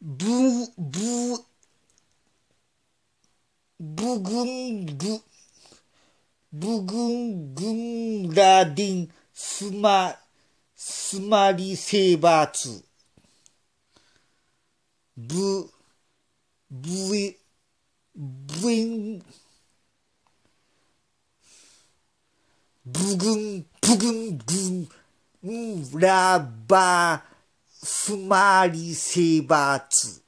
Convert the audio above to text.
ブブブグングブグングンラディンスマスマリセーバーツブブイブインブグンブグングンラバースマーリセーバー